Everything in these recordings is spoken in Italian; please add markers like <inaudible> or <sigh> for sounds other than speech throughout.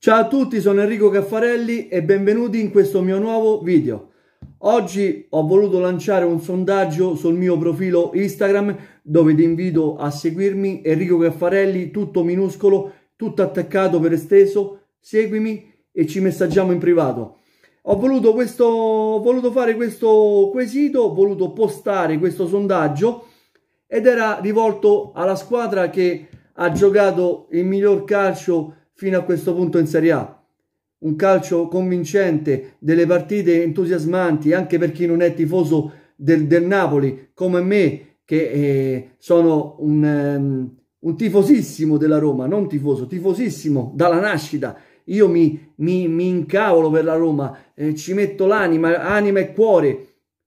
Ciao a tutti, sono Enrico Caffarelli e benvenuti in questo mio nuovo video. Oggi ho voluto lanciare un sondaggio sul mio profilo Instagram dove ti invito a seguirmi, Enrico Caffarelli, tutto minuscolo, tutto attaccato per esteso, seguimi e ci messaggiamo in privato. Ho voluto, questo, ho voluto fare questo quesito, ho voluto postare questo sondaggio ed era rivolto alla squadra che ha giocato il miglior calcio fino a questo punto in Serie A. Un calcio convincente, delle partite entusiasmanti anche per chi non è tifoso del, del Napoli come me, che eh, sono un, um, un, tifosissimo della Roma, non tifoso, tifosissimo dalla nascita. Io mi, mi, mi incavolo per la Roma, eh, ci metto l'anima, anima e cuore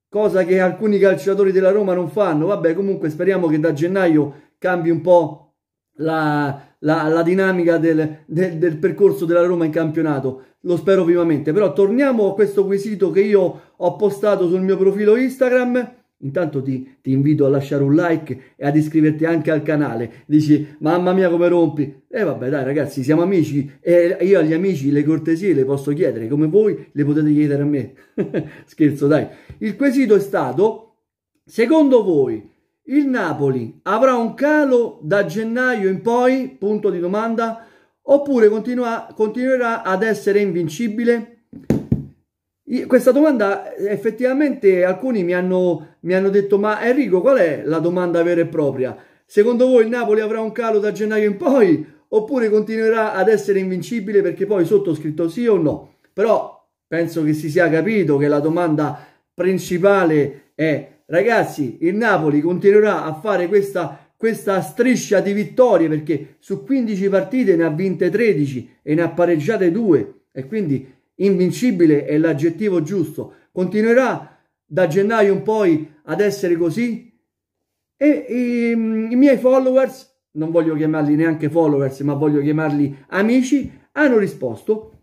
cosa che alcuni calciatori della Roma non fanno. Vabbè, comunque speriamo che da gennaio cambi un po' la, la, la dinamica del, del, del, percorso della Roma in campionato. Lo spero vivamente. Però torniamo a questo quesito che io ho postato sul mio profilo Instagram. Intanto ti, ti invito a lasciare un like e ad iscriverti anche al canale. Dici, mamma mia come rompi. E eh, vabbè dai ragazzi, siamo amici e io agli amici le cortesie le posso chiedere, come voi le potete chiedere a me. <laughs> Scherzo dai. Il quesito è stato, secondo voi, il Napoli avrà un calo da gennaio in poi? Punto di domanda. Oppure continua, continuerà ad essere invincibile? Questa domanda effettivamente alcuni mi hanno, mi hanno detto ma Enrico qual è la domanda vera e propria? Secondo voi il Napoli avrà un calo da gennaio in poi? Oppure continuerà ad essere invincibile perché poi sottoscritto sì o no? Però penso che si sia capito che la domanda principale è Ragazzi, il Napoli continuerà a fare questa, questa striscia di vittorie perché su 15 partite ne ha vinte 13 e ne ha pareggiate 2 e quindi invincibile è l'aggettivo giusto. Continuerà da gennaio in poi ad essere così e, e ehm, i miei followers non voglio chiamarli neanche followers, ma voglio chiamarli amici, hanno risposto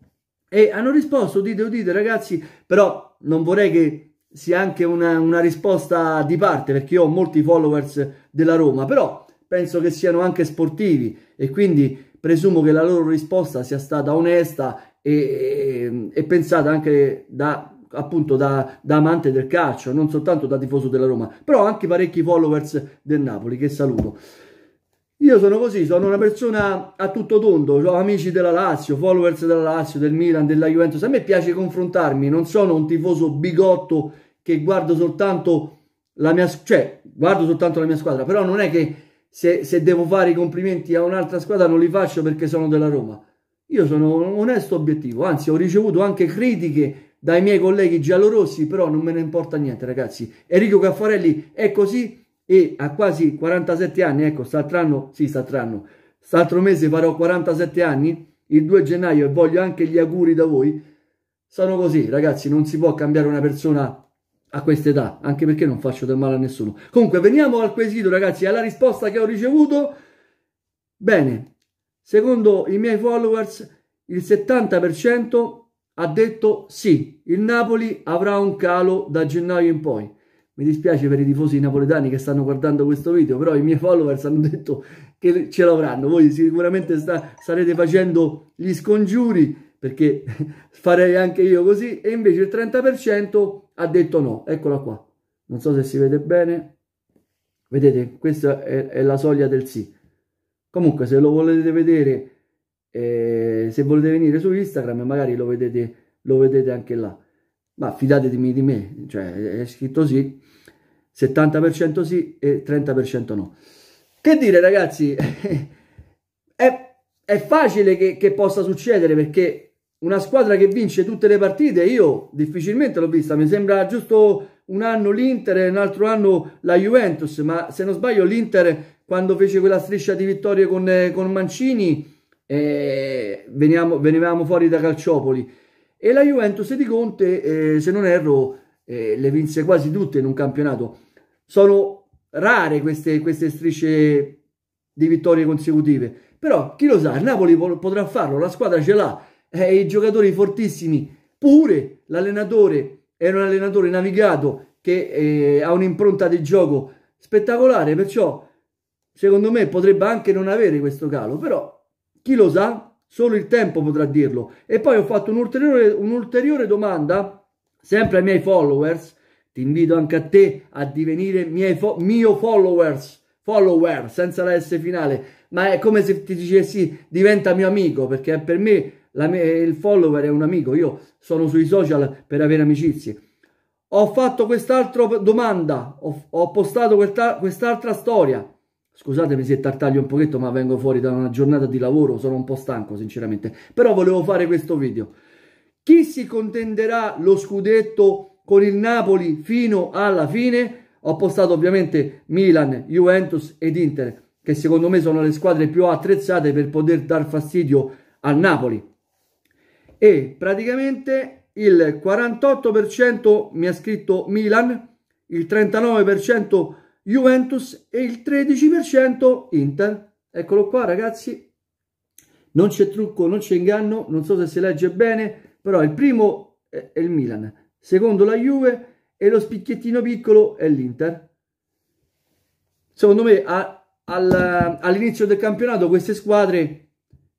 e hanno risposto, dite, udite ragazzi, però non vorrei che sia anche una, una risposta di parte perché io ho molti followers della Roma, però penso che siano anche sportivi e quindi presumo che la loro risposta sia stata onesta e, e, e pensata anche da appunto da, da, amante del calcio, non soltanto da tifoso della Roma, però anche parecchi followers del Napoli che saluto. Io sono così, sono una persona a tutto tondo, ho amici della Lazio, followers della Lazio, del Milan, della Juventus, a me piace confrontarmi, non sono un tifoso bigotto che guardo soltanto la mia, cioè, guardo soltanto la mia squadra, però non è che se, se devo fare i complimenti a un'altra squadra non li faccio perché sono della Roma. Io sono un onesto obiettivo, anzi ho ricevuto anche critiche dai miei colleghi giallorossi, però non me ne importa niente ragazzi. Enrico Caffarelli è così e a quasi 47 anni, ecco, saltranno, sì, saltranno, L'altro mese farò 47 anni, il 2 gennaio, e voglio anche gli auguri da voi. Sono così, ragazzi, non si può cambiare una persona a quest'età, anche perché non faccio del male a nessuno. Comunque, veniamo al quesito, ragazzi, alla risposta che ho ricevuto. Bene, secondo i miei followers, il 70% ha detto sì, il Napoli avrà un calo da gennaio in poi mi dispiace per i tifosi napoletani che stanno guardando questo video, però i miei followers hanno detto che ce l'avranno. Voi sicuramente sta, starete facendo gli scongiuri, perché <laughs> farei anche io così, e invece il 30% ha detto no. Eccola qua. Non so se si vede bene. Vedete, questa è, è la soglia del sì. Comunque, se lo volete vedere, eh, se volete venire su Instagram, magari lo vedete, lo vedete anche là ma fidatemi di me, cioè è scritto sì, 70% sì e 30% no. Che dire ragazzi, <laughs> è, è, facile che, che possa succedere perché una squadra che vince tutte le partite, io difficilmente l'ho vista, mi sembra giusto un anno l'Inter e un altro anno la Juventus, ma se non sbaglio l'Inter quando fece quella striscia di vittorie con, eh, con Mancini eh, venivamo, venivamo fuori da Calciopoli. E la Juventus di Conte, eh, se non erro, eh, le vinse quasi tutte in un campionato. Sono rare queste, queste strisce di vittorie consecutive, però chi lo sa, il Napoli potrà farlo, la squadra ce l'ha, eh, i giocatori fortissimi, pure l'allenatore è un allenatore navigato che eh, ha un'impronta di gioco spettacolare, perciò secondo me potrebbe anche non avere questo calo, però chi lo sa, Solo il tempo potrà dirlo. E poi ho fatto un'ulteriore, un'ulteriore domanda, sempre ai miei followers. Ti invito anche a te a divenire fo- mio followers, follower, senza la S finale. Ma è come se ti dicessi diventa mio amico, perché per me mia, il follower è un amico. Io sono sui social per avere amicizie ho fatto quest'altra domanda, ho, ho postato questa, quest'altra storia. Scusatemi se tartaglio un pochetto ma vengo fuori da una giornata di lavoro, sono un po' stanco sinceramente, però volevo fare questo video. Chi si contenderà lo scudetto con il Napoli fino alla fine? Ho postato ovviamente Milan, Juventus ed Inter, che secondo me sono le squadre più attrezzate per poter dar fastidio al Napoli. E praticamente il 48% mi ha scritto Milan, il 39% Juventus e il 13% Inter. Eccolo qua ragazzi, non c'è trucco, non c'è inganno, non so se si legge bene, però il primo è il Milan, secondo la Juve e lo spicchiettino piccolo è l'Inter. Secondo me all'inizio del campionato queste squadre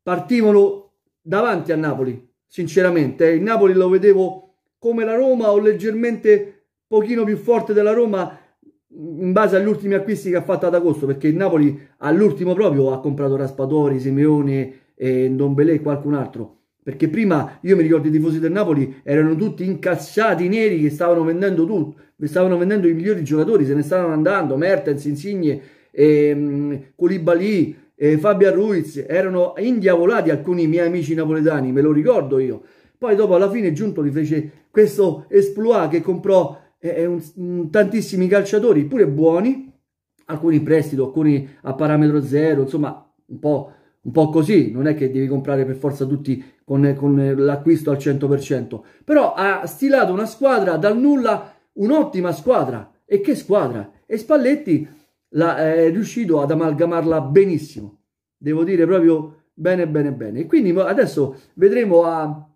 partivano davanti a Napoli, sinceramente. Il Napoli lo vedevo come la Roma o leggermente pochino più forte della Roma in base agli ultimi acquisti che ha fatto ad agosto, perché il Napoli all'ultimo proprio ha comprato Raspatori, Simeone, eh, Dombele e qualcun altro. Perché prima, io mi ricordo i tifosi del Napoli, erano tutti incazzati neri che stavano vendendo tutto, stavano vendendo i migliori giocatori, se ne stavano andando, Mertens, Insigne, ehm, eh, Colibali, eh, Fabian Ruiz, erano indiavolati alcuni miei amici napoletani, me lo ricordo io. Poi dopo alla fine Giunto li fece questo esploit che comprò e un, tantissimi calciatori pure buoni, alcuni prestito, alcuni a parametro zero, insomma un po', un po così, non è che devi comprare per forza tutti con, con l'acquisto al 100%, però ha stilato una squadra dal nulla, un'ottima squadra, e che squadra? E Spalletti la, eh, è riuscito ad amalgamarla benissimo, devo dire proprio bene bene bene, quindi adesso vedremo a,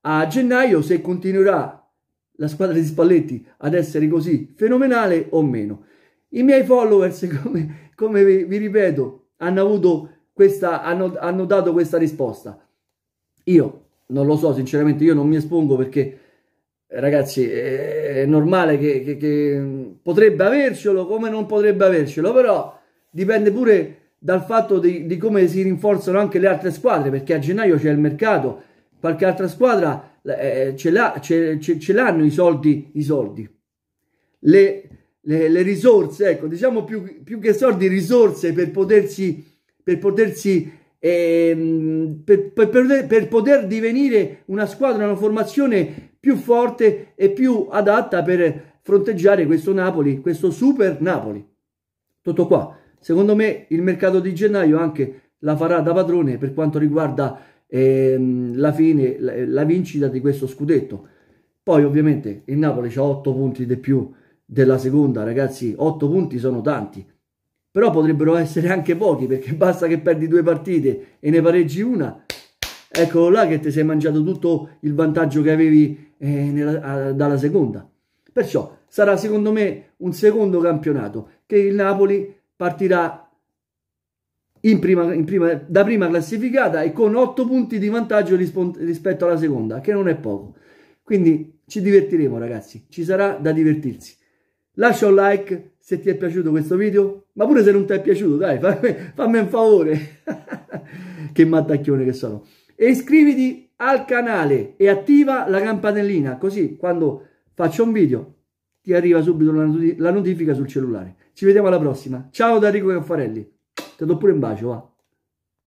a gennaio se continuerà la squadra di Spalletti ad essere così fenomenale o meno. I miei followers, <laughs> come, come vi, vi, ripeto, hanno avuto questa, hanno, hanno dato questa risposta. Io non lo so, sinceramente, io non mi espongo perché ragazzi è, normale che, che, che, potrebbe avercelo come non potrebbe avercelo però dipende pure dal fatto di, di, come si rinforzano anche le altre squadre perché a gennaio c'è il mercato qualche altra squadra eh, eh ce, l'hanno i soldi, i soldi. Le, le, le, risorse, ecco, diciamo più, più che soldi, risorse per potersi, per potersi Ehm, per, per, per, poter divenire una squadra, una formazione più forte e più adatta per fronteggiare questo Napoli, questo super Napoli. Tutto qua. Secondo me il mercato di gennaio anche la farà da padrone per quanto riguarda ehm, la fine, la, la vincita di questo scudetto. Poi ovviamente il Napoli ha 8 punti di più della seconda, ragazzi, 8 punti sono tanti, però potrebbero essere anche pochi perché <laughs> basta che perdi due partite e ne pareggi una, eccolo là che ti sei mangiato tutto il vantaggio che avevi eh, nella, a, dalla seconda. Perciò sarà secondo me un secondo campionato che il Napoli partirà in prima, in prima, da prima classificata e con 8 punti di vantaggio rispetto alla seconda, che non è poco. Quindi ci divertiremo ragazzi, ci sarà da divertirsi. Lascia un like se ti è piaciuto questo video, ma pure se non ti è piaciuto, dai, <laughs> fammi, fammi un favore. <laughs> che mattacchione che sono. E iscriviti al canale e attiva la campanellina, così quando faccio un video ti arriva subito la, not la notifica sul cellulare. Ci vediamo alla prossima. Ciao da Enrico Caffarelli. Então eu dou por embaixo, ó.